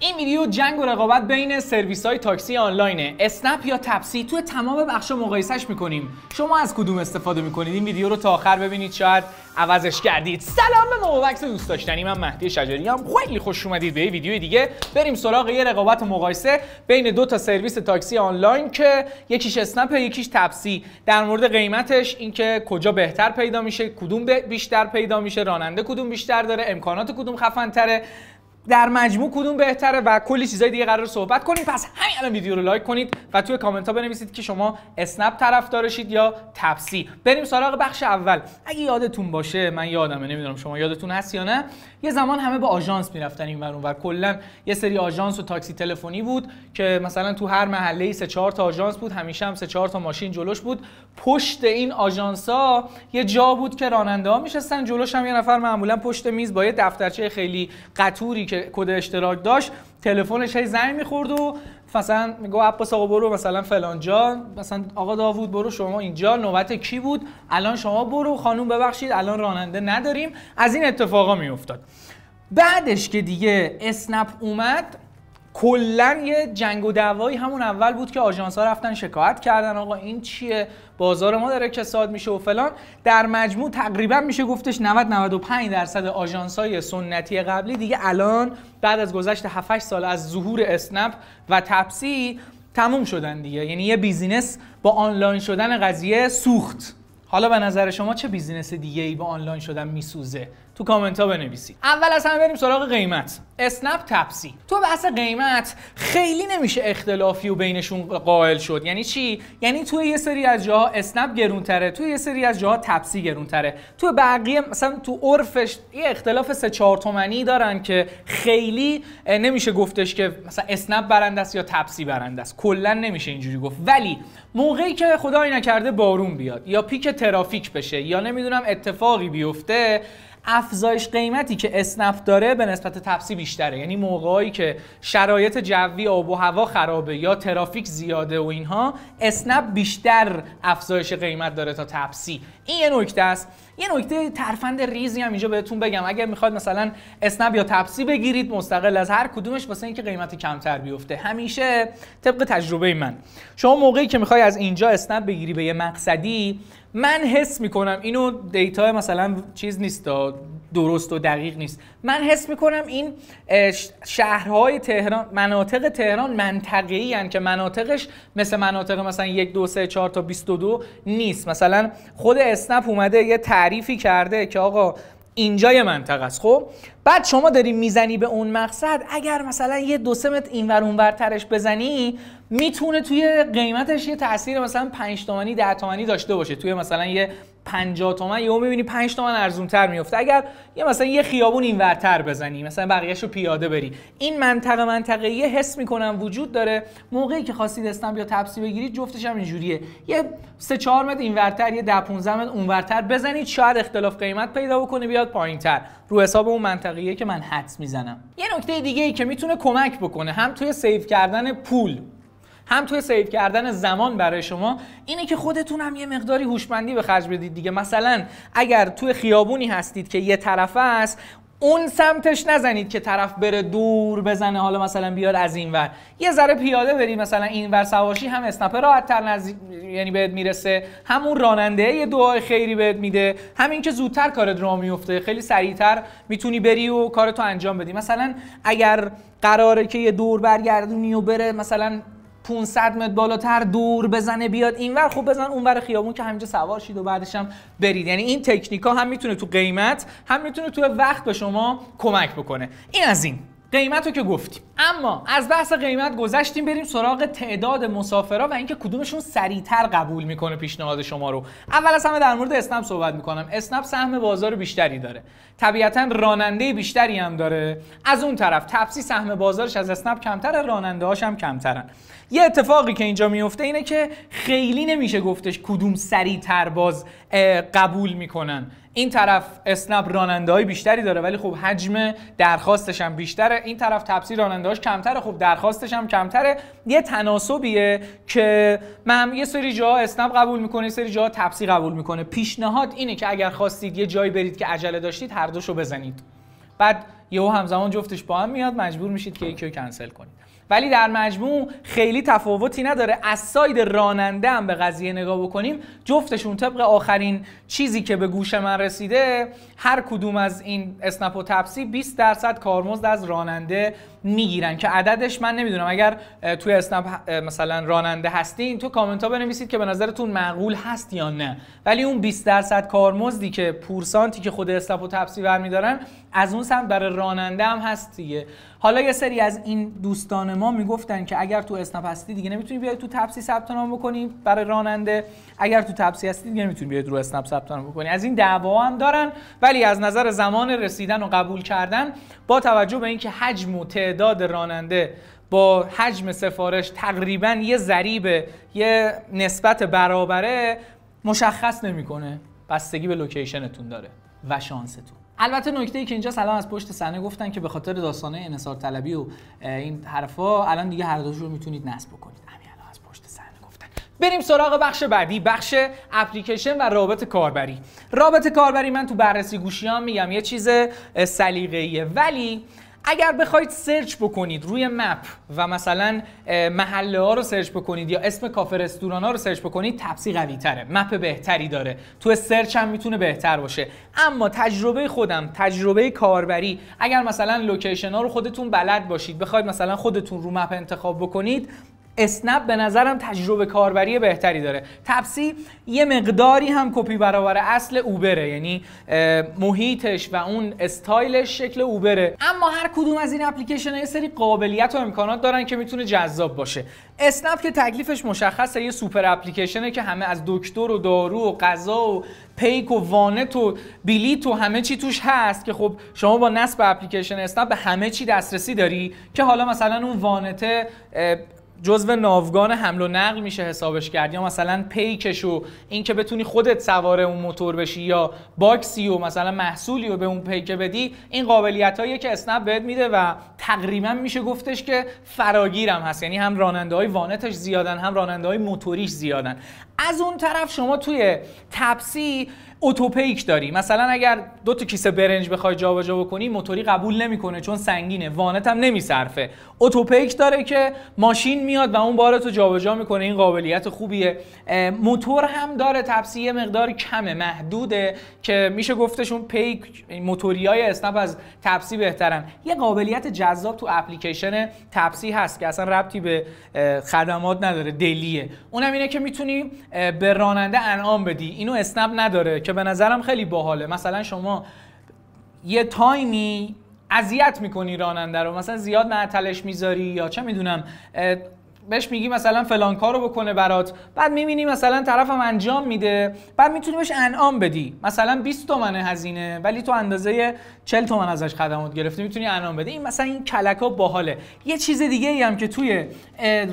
این ویدیو جنگ و رقابت بین سرویس های تاکسی آنلاینه اسنپ یا تپسی تو تمام بخش مقایسش میکنیم شما از کدوم استفاده میکنید این ویدیو رو تا آخر ببینید شاید عوضش کردید سلام به موبکس دوست داشتنی من مهدی هم خیلی خوش اومدید به ویدیو دیگه بریم سراغ یه رقابت و مقایسه بین دو تا سرویس تاکسی آنلاین که یکیش اسنپ یکیش تپسی در مورد قیمتش اینکه کجا بهتر پیدا میشه کدوم بیشتر پیدا میشه راننده کدوم بیشتر داره امکانات کدوم خفن در مجموع کدوم بهتره و کلی چیزای دیگه قرار صحبت کنیم پس همین الان ویدیو رو لایک کنید و توی کامنت ها بنویسید که شما اسنپ دارشید یا تپسی بریم سراغ بخش اول اگه یادتون باشه من یادمه نمیدونم شما یادتون هست یا نه یه زمان همه با آژانس میرفتن این اونور کلا یه سری آژانس و تاکسی تلفنی بود که مثلا تو هر محله سه چهار تا آژانس بود همیشه هم سه چهار تا ماشین جلوش بود پشت این آژانسا یه جا بود که راننده ها میشستن جلوش هم یه نفر معمولا پشت میز با یه دفترچه خیلی قطوری که کد اشتراک داشت تلفنش هی زنگ میخورد و مثلا میگو عباس آقا برو مثلا فلان جان مثلا آقا داوود برو شما اینجا نوبت کی بود الان شما برو خانوم ببخشید الان راننده نداریم از این اتفاقا میافتاد بعدش که دیگه اسنپ اومد کلا یه جنگ و دعوایی همون اول بود که آژانس ها رفتن شکایت کردن آقا این چیه بازار ما داره کساد میشه و فلان در مجموع تقریبا میشه گفتش 90 95 درصد آژانس های سنتی قبلی دیگه الان بعد از گذشت 7 سال از ظهور اسنپ و تپسی تموم شدن دیگه یعنی یه بیزینس با آنلاین شدن قضیه سوخت حالا به نظر شما چه بیزینس دیگه ای با آنلاین شدن میسوزه تو کامنت ها بنویسید اول از همه بریم سراغ قیمت اسنپ تپسی تو بحث قیمت خیلی نمیشه اختلافی و بینشون قائل شد یعنی چی یعنی تو یه سری از جاها اسنپ گرونتره تو یه سری از جاها تپسی گرونتره تو بقیه مثلا تو عرفش یه اختلاف سه چهار تومنی دارن که خیلی نمیشه گفتش که مثلا اسنپ برنده است یا تپسی برنده است کلا نمیشه اینجوری گفت ولی موقعی که خدای نکرده بارون بیاد یا پیک ترافیک بشه یا نمیدونم اتفاقی بیفته افزایش قیمتی که اسنپ داره به نسبت تپسی بیشتره یعنی موقعی که شرایط جوی آب و هوا خرابه یا ترافیک زیاده و اینها اسنپ بیشتر افزایش قیمت داره تا تپسی این یه نکته است یه نکته ترفند ریزی هم اینجا بهتون بگم اگر میخواد مثلا اسنپ یا تپسی بگیرید مستقل از هر کدومش واسه اینکه قیمت کمتر بیفته همیشه طبق تجربه من شما موقعی که میخوای از اینجا اسنپ بگیری به یه مقصدی من حس میکنم اینو دیتا مثلا چیز نیست درست و دقیق نیست من حس میکنم این شهرهای تهران مناطق تهران منطقه‌ای ای که مناطقش مثل مناطق مثلا یک دو سه چهار تا دو نیست مثلا خود اسنپ اومده یه تعریفی کرده که آقا اینجا یه منطقه است خب بعد شما داری میزنی به اون مقصد اگر مثلا یه دو سه متر اینور ترش بزنی میتونه توی قیمتش یه تاثیر مثلا 5 تومانی 10 تومانی داشته باشه توی مثلا یه 50 تومن یهو میبینی 5 تومن ارزونتر میفته اگر یه مثلا یه خیابون اینورتر بزنی مثلا بقیهش پیاده بری این منطقه منطقه یه حس میکنم وجود داره موقعی که خواستید استم یا تپسی بگیرید جفتش هم اینجوریه یه 3 4 متر اینورتر یه 10 15 متر اونورتر بزنید شاید اختلاف قیمت پیدا بکنه بیاد پایینتر رو حساب اون یه که من حدس میزنم یه نکته دیگه که میتونه کمک بکنه هم توی سیو کردن پول هم توی سیو کردن زمان برای شما اینه که خودتون هم یه مقداری هوشمندی به خرج بدید دیگه مثلا اگر توی خیابونی هستید که یه طرفه است اون سمتش نزنید که طرف بره دور بزنه حالا مثلا بیاد از این ور یه ذره پیاده بری مثلا این ور سواشی هم اسنپر راحت‌تر نزد... یعنی بهت میرسه همون راننده یه دعای خیری بهت میده همین که زودتر کارت را میفته خیلی سریعتر میتونی بری و کارتو انجام بدی مثلا اگر قراره که یه دور برگردونی و بره مثلا 500 متر بالاتر دور بزنه بیاد اینور خوب بزن اونور خیابون که همینجا سوار شید و بعدش هم برید یعنی این تکنیک ها هم میتونه تو قیمت هم میتونه تو وقت به شما کمک بکنه این از این قیمت رو که گفتیم اما از بحث قیمت گذشتیم بریم سراغ تعداد مسافرها و اینکه کدومشون سریعتر قبول میکنه پیشنهاد شما رو اول از همه در مورد اسنپ صحبت میکنم اسنپ سهم بازار بیشتری داره طبیعتا راننده بیشتری هم داره از اون طرف تپسی سهم بازارش از اسنپ کمتر راننده هاش هم کمترن یه اتفاقی که اینجا میفته اینه که خیلی نمیشه گفتش کدوم سریعتر باز قبول میکنن این طرف اسنپ راننده های بیشتری داره ولی خب حجم درخواستش هم بیشتره این طرف تپسی راننده هاش کمتره خب درخواستش هم کمتره یه تناسبیه که من یه سری جا اسنپ قبول میکنه یه سری جا تپسی قبول میکنه پیشنهاد اینه که اگر خواستید یه جایی برید که عجله داشتید هر دوشو بزنید بعد یهو همزمان جفتش با هم میاد مجبور میشید که یکی رو کنسل کنید ولی در مجموع خیلی تفاوتی نداره از ساید راننده هم به قضیه نگاه بکنیم جفتشون طبق آخرین چیزی که به گوش من رسیده هر کدوم از این اسنپ و تپسی 20 درصد کارمزد از راننده میگیرن که عددش من نمیدونم اگر توی اسنپ مثلا راننده هستین تو کامنت ها بنویسید که به نظرتون معقول هست یا نه ولی اون 20 درصد کارمزدی که پورسانتی که خود اسنپ و تپسی برمیدارن از اون سمت برای راننده هم هست دیگه حالا یه سری از این دوستان ما میگفتن که اگر تو اسنپ هستی دیگه نمیتونی بیای تو تپسی ثبت نام بکنی برای راننده اگر تو تپسی هستی دیگه نمیتونی بیای رو اسنپ ثبت نام بکنی از این دعوا هم دارن ولی از نظر زمان رسیدن و قبول کردن با توجه به اینکه حجم تعداد راننده با حجم سفارش تقریبا یه ضریب یه نسبت برابره مشخص نمیکنه بستگی به لوکیشنتون داره و شانستون البته نکته ای که اینجا سلام از پشت صحنه گفتن که به خاطر داستانه انصار طلبی و این حرفا الان دیگه هر دوش رو میتونید نصب بکنید همین از پشت صحنه گفتن بریم سراغ بخش بعدی بخش اپلیکیشن و رابط کاربری رابط کاربری من تو بررسی گوشیام میگم یه چیز سلیقه‌ایه ولی اگر بخواید سرچ بکنید روی مپ و مثلا محله ها رو سرچ بکنید یا اسم کافه رستوران ها رو سرچ بکنید تپسی قوی تره مپ بهتری داره تو سرچ هم میتونه بهتر باشه اما تجربه خودم تجربه کاربری اگر مثلا لوکیشن ها رو خودتون بلد باشید بخواید مثلا خودتون رو مپ انتخاب بکنید اسنپ به نظرم تجربه کاربری بهتری داره تپسی یه مقداری هم کپی برابر اصل اوبره یعنی محیطش و اون استایلش شکل اوبره اما هر کدوم از این اپلیکیشن یه سری قابلیت و امکانات دارن که میتونه جذاب باشه اسنپ که تکلیفش مشخصه یه سوپر اپلیکیشنه که همه از دکتر و دارو و غذا و پیک و وانت و بلیت و همه چی توش هست که خب شما با نصب اپلیکیشن اسنپ به همه چی دسترسی داری که حالا مثلا اون وانته جزو ناوگان حمل و نقل میشه حسابش کرد یا مثلا پیکش و اینکه بتونی خودت سوار اون موتور بشی یا باکسی و مثلا محصولی رو به اون پیکه بدی این قابلیت که اسنپ بهت میده و تقریبا میشه گفتش که فراگیرم هست یعنی هم راننده های وانتش زیادن هم راننده های موتوریش زیادن از اون طرف شما توی تپسی اتوپیک داری مثلا اگر دو تا کیسه برنج بخوای جابجا بکنی موتوری قبول نمیکنه چون سنگینه وانت هم نمیصرفه اتوپیک داره که ماشین میاد و اون بارت رو جابجا میکنه این قابلیت خوبیه موتور هم داره تپسی مقدار کم، محدوده که میشه گفتشون پیک موتوریای اسنپ از تپسی بهترن یه قابلیت جذاب تو اپلیکیشن تپسی هست که اصلا ربطی به خدمات نداره دلیه اونم اینه که میتونی به راننده انعام بدی اینو اسنپ نداره که به نظرم خیلی باحاله مثلا شما یه تایمی اذیت میکنی راننده رو مثلا زیاد معطلش میذاری یا چه میدونم بهش میگی مثلا فلان کارو بکنه برات بعد میبینی مثلا طرفم انجام میده بعد میتونی بهش انعام بدی مثلا 20 تومن هزینه ولی تو اندازه 40 تومن ازش خدمات گرفتی میتونی انعام بدی این مثلا این ها باحاله یه چیز دیگه ای هم که توی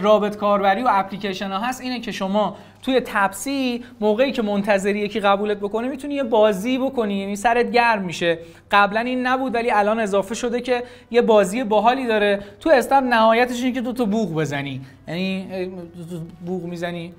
رابط کاربری و اپلیکیشن ها هست اینه که شما توی تپسی موقعی که منتظری یکی قبولت بکنه میتونی یه بازی بکنی یعنی سرت گرم میشه قبلا این نبود ولی الان اضافه شده که یه بازی باحالی داره تو استاپ نهایتش اینه که دو تا بوق بزنی یعنی بوق میزنی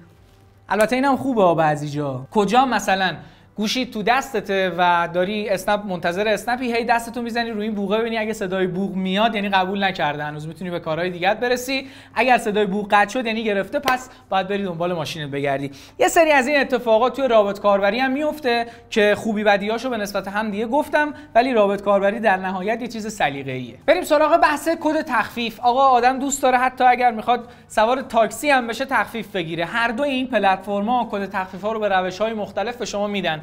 البته اینم خوبه بعضی جا کجا مثلا گوشی تو دستته و داری اسنپ منتظر اسنپی هی دستتو میزنی روی این بوغه ببینی اگه صدای بوغ میاد یعنی قبول نکرده هنوز میتونی به کارهای دیگت برسی اگر صدای بوغ قطع شد یعنی گرفته پس باید بری دنبال ماشینت بگردی یه سری از این اتفاقات توی رابط کاربری هم میفته که خوبی بدیاشو به نسبت هم دیگه گفتم ولی رابط کاربری در نهایت یه چیز سلیقه‌ایه بریم سراغ بحث کد تخفیف آقا آدم دوست داره حتی اگر میخواد سوار تاکسی هم بشه تخفیف بگیره هر دو این پلتفرما کد تخفیف ها رو به روش های مختلف به شما میدن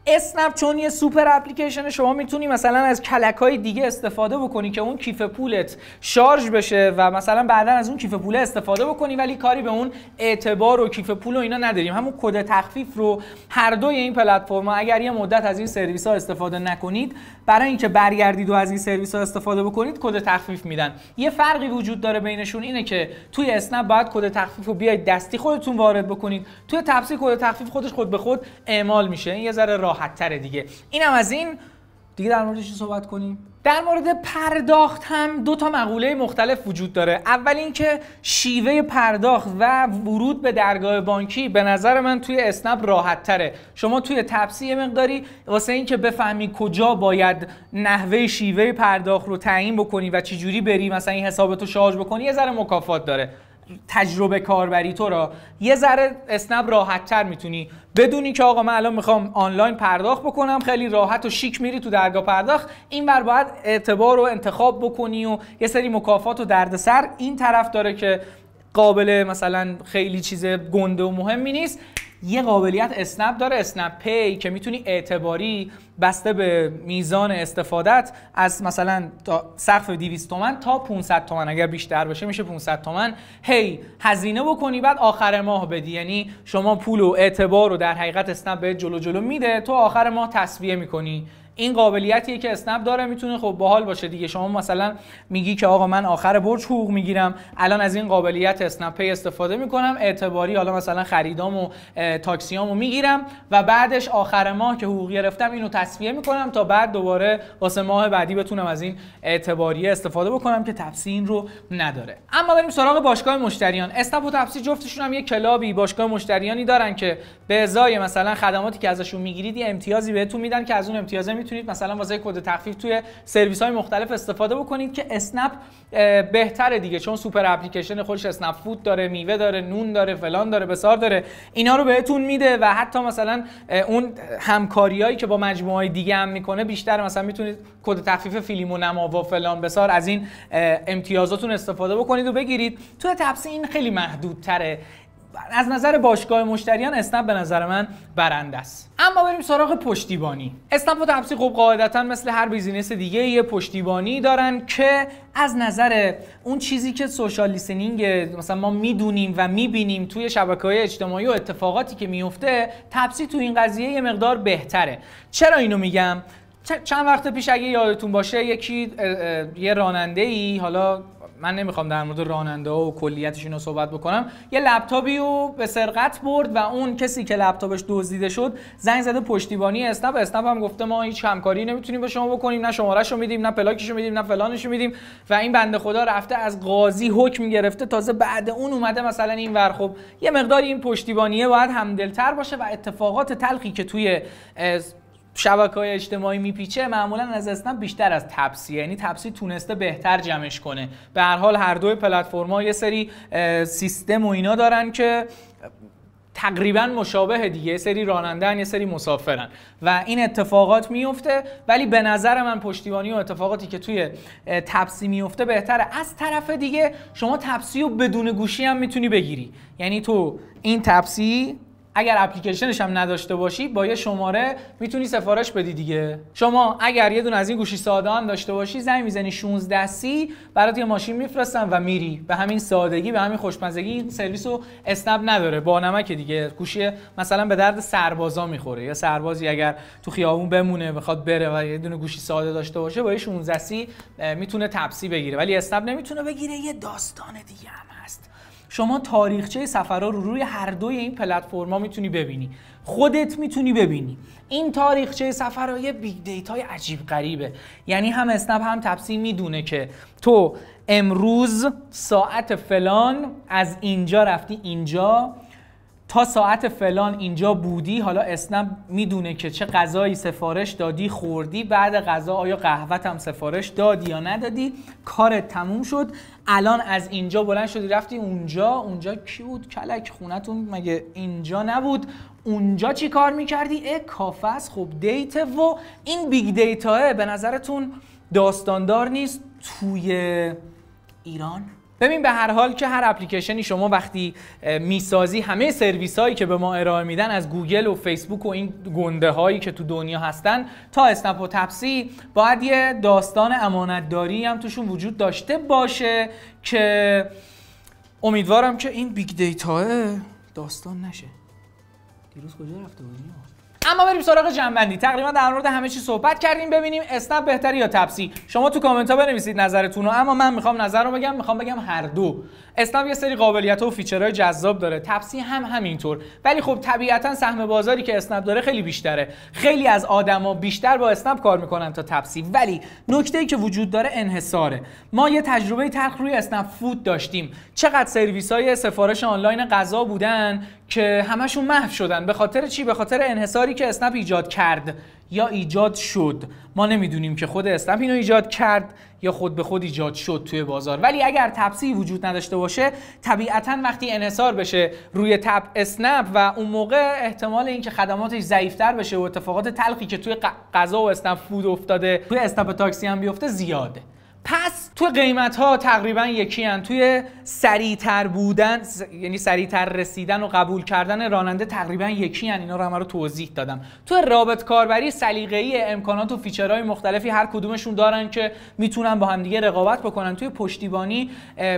اسنپ چون یه سوپر اپلیکیشن شما میتونی مثلا از کلک های دیگه استفاده بکنی که اون کیف پولت شارژ بشه و مثلا بعدا از اون کیف پول استفاده بکنی ولی کاری به اون اعتبار و کیف پول و اینا نداریم همون کد تخفیف رو هر دوی این پلتفرم اگر یه مدت از این سرویس ها استفاده نکنید برای اینکه برگردید و از این سرویس ها استفاده بکنید کد تخفیف میدن یه فرقی وجود داره بینشون اینه که توی اسنپ باید کد تخفیف رو بیاید دستی خودتون وارد بکنید توی تپسی کد تخفیف خودش خود به خود اعمال میشه این یه ذره راحت تره دیگه اینم از این دیگه در موردش صحبت کنیم در مورد پرداخت هم دو تا مقوله مختلف وجود داره اول اینکه شیوه پرداخت و ورود به درگاه بانکی به نظر من توی اسنپ راحت تره شما توی تپسی مقداری واسه اینکه بفهمی کجا باید نحوه شیوه پرداخت رو تعیین بکنی و چجوری بری مثلا این حسابتو شارژ بکنی یه ذره مکافات داره تجربه کاربری تو را یه ذره اسنپ راحت تر میتونی بدونی که آقا من الان میخوام آنلاین پرداخت بکنم خیلی راحت و شیک میری تو درگاه پرداخت این بر باید اعتبار رو انتخاب بکنی و یه سری مکافات و دردسر این طرف داره که قابل مثلا خیلی چیز گنده و مهمی نیست یه قابلیت اسنپ داره اسنپ پی که میتونی اعتباری بسته به میزان استفادت از مثلا تا سقف 200 تومن تا 500 تومن اگر بیشتر باشه میشه 500 تومن هی هزینه بکنی بعد آخر ماه بدی یعنی شما پول و اعتبار رو در حقیقت اسنپ به جلو جلو میده تو آخر ماه تسویه میکنی این قابلیتیه که اسنپ داره میتونه خب باحال باشه دیگه شما مثلا میگی که آقا من آخر برج حقوق میگیرم الان از این قابلیت اسنپ پی استفاده میکنم اعتباری حالا مثلا خریدام و تاکسیامو میگیرم و بعدش آخر ماه که حقوق گرفتم اینو تصفیه میکنم تا بعد دوباره واسه ماه بعدی بتونم از این اعتباریه استفاده بکنم که تفسی رو نداره اما بریم سراغ باشگاه مشتریان اسنپ و تفسی جفتشون هم یه کلابی باشگاه مشتریانی دارن که به ازای مثلا خدماتی که ازشون میگیرید یه امتیازی بهتون میدن که از اون امتیاز میتونید مثلا واسه کد تخفیف توی سرویس های مختلف استفاده بکنید که اسنپ بهتره دیگه چون سوپر اپلیکیشن خودش اسنپ فود داره میوه داره نون داره فلان داره بسار داره اینا رو بهتون میده و حتی مثلا اون همکاریایی که با مجموعه های دیگه هم میکنه بیشتر مثلا میتونید کد تخفیف و نما و فلان بسار از این امتیازاتون استفاده بکنید و بگیرید توی تپسی این خیلی محدودتره از نظر باشگاه مشتریان اسنپ به نظر من برنده است اما بریم سراغ پشتیبانی اسنپ و تپسی خب قاعدتا مثل هر بیزینس دیگه یه پشتیبانی دارن که از نظر اون چیزی که سوشال لیسنینگ مثلا ما میدونیم و میبینیم توی شبکه های اجتماعی و اتفاقاتی که میفته تپسی تو این قضیه یه مقدار بهتره چرا اینو میگم چند وقت پیش اگه یادتون باشه یکی یه راننده ای حالا من نمیخوام در مورد راننده و کلیتش اینو صحبت بکنم یه لپتاپی رو به سرقت برد و اون کسی که لپتاپش دزدیده شد زنگ زده پشتیبانی اسنپ اسنپ هم گفته ما هیچ همکاری نمیتونیم با شما بکنیم نه شمارهشو میدیم نه پلاکشو میدیم نه فلانشو میدیم و این بنده خدا رفته از قاضی حکم گرفته تازه بعد اون اومده مثلا این ور خب یه مقدار این پشتیبانیه باید همدلتر باشه و اتفاقات تلخی که توی شبکه های اجتماعی میپیچه معمولا از اصلا بیشتر از تپسی یعنی تپسی تونسته بهتر جمعش کنه به هر حال هر دو پلتفرما یه سری سیستم و اینا دارن که تقریبا مشابه دیگه یه سری رانندن یه سری مسافرن و این اتفاقات میفته ولی به نظر من پشتیبانی و اتفاقاتی که توی تپسی میفته بهتره از طرف دیگه شما تپسی رو بدون گوشی هم میتونی بگیری یعنی تو این تپسی اگر اپلیکیشنش هم نداشته باشی با یه شماره میتونی سفارش بدی دیگه شما اگر یه دونه از این گوشی ساده داشته باشی زنگ میزنی 16 سی برات یه ماشین میفرستن و میری به همین سادگی به همین خوشمزگی این سرویس رو اسنپ نداره با نمک دیگه گوشی مثلا به درد سربازا میخوره یا سربازی اگر تو خیابون بمونه بخواد بره و یه دونه گوشی ساده داشته باشه با یه 16 میتونه تپسی بگیره ولی اسنپ نمیتونه بگیره یه داستان دیگه شما تاریخچه سفرها رو روی هر دوی این پلتفرما میتونی ببینی خودت میتونی ببینی این تاریخچه سفرها یه بیگ دیتای عجیب غریبه یعنی هم اسنپ هم تپسی میدونه که تو امروز ساعت فلان از اینجا رفتی اینجا تا ساعت فلان اینجا بودی حالا اسنم میدونه که چه غذایی سفارش دادی خوردی بعد غذا آیا قهوت هم سفارش دادی یا ندادی کارت تموم شد الان از اینجا بلند شدی رفتی اونجا اونجا کی بود کلک خونتون مگه اینجا نبود اونجا چی کار میکردی اه کافه خب دیت و این بیگ دیتاه به نظرتون داستاندار نیست توی ایران ببین به هر حال که هر اپلیکیشنی شما وقتی میسازی همه سرویس هایی که به ما ارائه میدن از گوگل و فیسبوک و این گنده هایی که تو دنیا هستن تا اسنپ و تپسی باید یه داستان امانتداری هم توشون وجود داشته باشه که امیدوارم که این بیگ دیتا داستان نشه دیروز کجا رفته بودی؟ اما بریم سراغ جنبندی تقریبا در مورد همه چی صحبت کردیم ببینیم اسنپ بهتری یا تپسی شما تو کامنت ها بنویسید نظرتون رو اما من میخوام نظر رو بگم میخوام بگم هر دو اسنپ یه سری قابلیت ها و فیچرهای جذاب داره تپسی هم همینطور ولی خب طبیعتا سهم بازاری که اسنپ داره خیلی بیشتره خیلی از آدما بیشتر با اسنپ کار میکنن تا تپسی ولی نکته ای که وجود داره انحصاره ما یه تجربه تلخ روی اسنپ فود داشتیم چقدر سرویس های سفارش آنلاین غذا بودن که همشون محو شدن به خاطر چی به خاطر انحصاری که اسنپ ایجاد کرد یا ایجاد شد ما نمیدونیم که خود اسنپ اینو ایجاد کرد یا خود به خود ایجاد شد توی بازار ولی اگر تپسی وجود نداشته باشه طبیعتا وقتی انحصار بشه روی تپ اسنپ و اون موقع احتمال اینکه خدماتش ضعیفتر بشه و اتفاقات تلخی که توی غذا و اسنپ فود افتاده توی اسنپ تاکسی هم بیفته زیاده پس تو قیمت ها تقریبا یکی هن. توی سریعتر بودن یعنی سریعتر رسیدن و قبول کردن راننده تقریبا یکی هن. اینا رو همه رو توضیح دادم تو رابط کاربری ای امکانات و فیچرهای مختلفی هر کدومشون دارن که میتونن با همدیگه رقابت بکنن توی پشتیبانی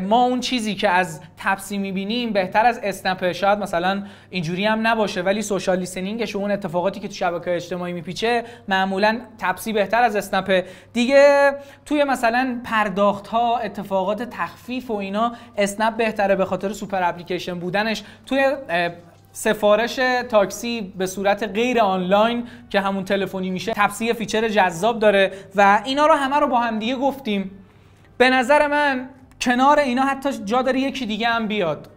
ما اون چیزی که از تپسی میبینیم بهتر از اسنپ شاید مثلا اینجوری هم نباشه ولی سوشال لیسنینگش و اون اتفاقاتی که تو شبکه اجتماعی میپیچه معمولا تپسی بهتر از اسنپ دیگه توی مثلا پرداخت ها اتفاقات تخفیف و اینا اسنپ بهتره به خاطر سوپر اپلیکیشن بودنش توی سفارش تاکسی به صورت غیر آنلاین که همون تلفنی میشه تفسیر فیچر جذاب داره و اینا رو همه رو با هم دیگه گفتیم به نظر من کنار اینا حتی جا داره یکی دیگه هم بیاد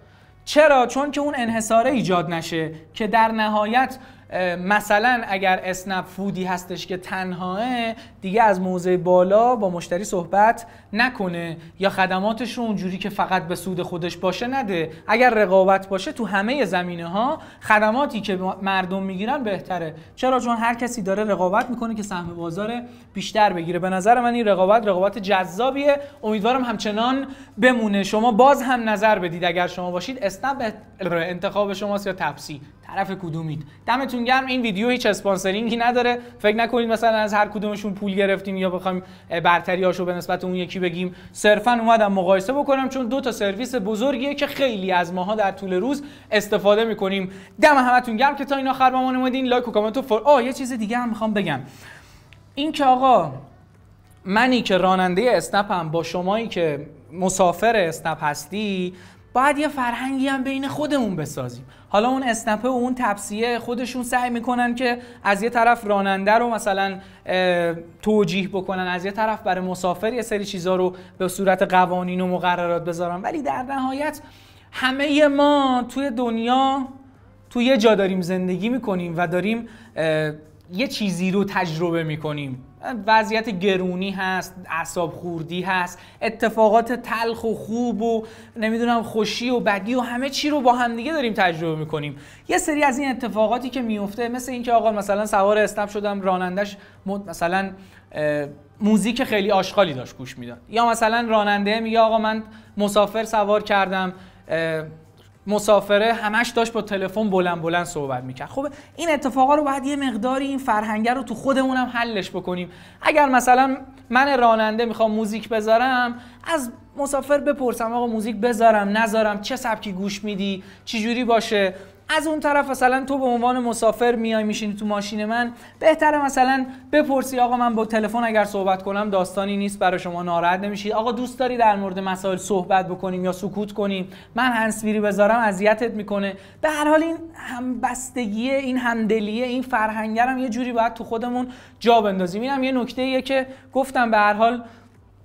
چرا چون که اون انحصاره ایجاد نشه که در نهایت مثلا اگر اسنپ فودی هستش که تنهاه دیگه از موضع بالا با مشتری صحبت نکنه یا خدماتش رو اونجوری که فقط به سود خودش باشه نده اگر رقابت باشه تو همه زمینه ها خدماتی که مردم میگیرن بهتره چرا چون هر کسی داره رقابت میکنه که سهم بازار بیشتر بگیره به نظر من این رقابت رقابت جذابیه امیدوارم همچنان بمونه شما باز هم نظر بدید اگر شما باشید اسنپ انتخاب شماست یا تپسی طرف کدومید دمتون گرم این ویدیو هیچ اسپانسرینگی نداره فکر نکنید مثلا از هر کدومشون پول گرفتیم یا بخوایم برتریاشو به نسبت اون یکی بگیم صرفا اومدم مقایسه بکنم چون دو تا سرویس بزرگیه که خیلی از ماها در طول روز استفاده میکنیم دم همتون گرم که تا این آخر با ما اومدین لایک و کامنت و فر... آه یه چیز دیگه هم میخوام بگم این که آقا منی که راننده اسنپم با شمایی که مسافر اسنپ هستی باید یه فرهنگی هم بین خودمون بسازیم حالا اون اسنپه و اون تپسیه خودشون سعی میکنن که از یه طرف راننده رو مثلا توجیه بکنن از یه طرف برای مسافر یه سری چیزها رو به صورت قوانین و مقررات بذارن ولی در نهایت همه ما توی دنیا توی یه جا داریم زندگی میکنیم و داریم یه چیزی رو تجربه میکنیم وضعیت گرونی هست اعصاب خوردی هست اتفاقات تلخ و خوب و نمیدونم خوشی و بدی و همه چی رو با همدیگه داریم تجربه میکنیم یه سری از این اتفاقاتی که میفته مثل اینکه آقا مثلا سوار اسنپ شدم رانندش مثلا موزیک خیلی آشغالی داشت گوش میداد یا مثلا راننده میگه آقا من مسافر سوار کردم مسافره همش داشت با تلفن بلند بلند صحبت میکرد خب این اتفاقا رو باید یه مقداری این فرهنگه رو تو خودمونم حلش بکنیم اگر مثلا من راننده میخوام موزیک بذارم از مسافر بپرسم آقا موزیک بذارم نذارم چه سبکی گوش میدی چی باشه از اون طرف مثلا تو به عنوان مسافر میای میشینی تو ماشین من بهتره مثلا بپرسی آقا من با تلفن اگر صحبت کنم داستانی نیست برای شما ناراحت نمیشی آقا دوست داری در مورد مسائل صحبت بکنیم یا سکوت کنیم من هنسفیری بذارم اذیتت میکنه به هر حال این همبستگی این همدلیه این فرهنگرم یه جوری باید تو خودمون جا بندازیم اینم یه نکته که گفتم به هر حال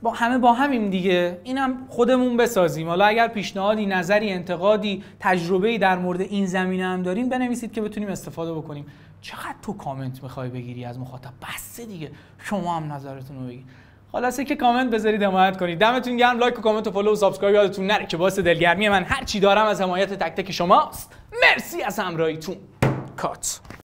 با همه با همیم دیگه اینم خودمون بسازیم حالا اگر پیشنهادی نظری انتقادی تجربه در مورد این زمینه هم دارین بنویسید که بتونیم استفاده بکنیم چقدر تو کامنت میخوای بگیری از مخاطب بسته دیگه شما هم نظرتون رو بگید خلاصه که کامنت بذارید حمایت کنید دمتون گرم لایک و کامنت و فالو و سابسکرایب یادتون نره که باعث دلگرمی من هر چی دارم از حمایت تک تک شماست مرسی از همراهیتون کات